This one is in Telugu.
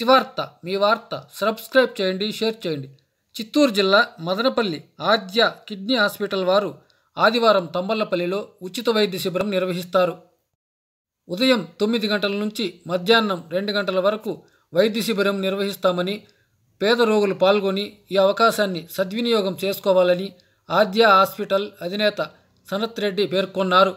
శివార్త మీ వార్త సబ్స్క్రైబ్ చేయండి షేర్ చేయండి చిత్తూరు జిల్లా మదనపల్లి ఆద్య కిడ్నీ హాస్పిటల్ వారు ఆదివారం తంబళ్లపల్లిలో ఉచిత వైద్య శిబిరం నిర్వహిస్తారు ఉదయం తొమ్మిది గంటల నుంచి మధ్యాహ్నం రెండు గంటల వరకు వైద్య శిబిరం నిర్వహిస్తామని పేద రోగులు పాల్గొని ఈ అవకాశాన్ని సద్వినియోగం చేసుకోవాలని ఆద్య హాస్పిటల్ అధినేత సనత్ రెడ్డి పేర్కొన్నారు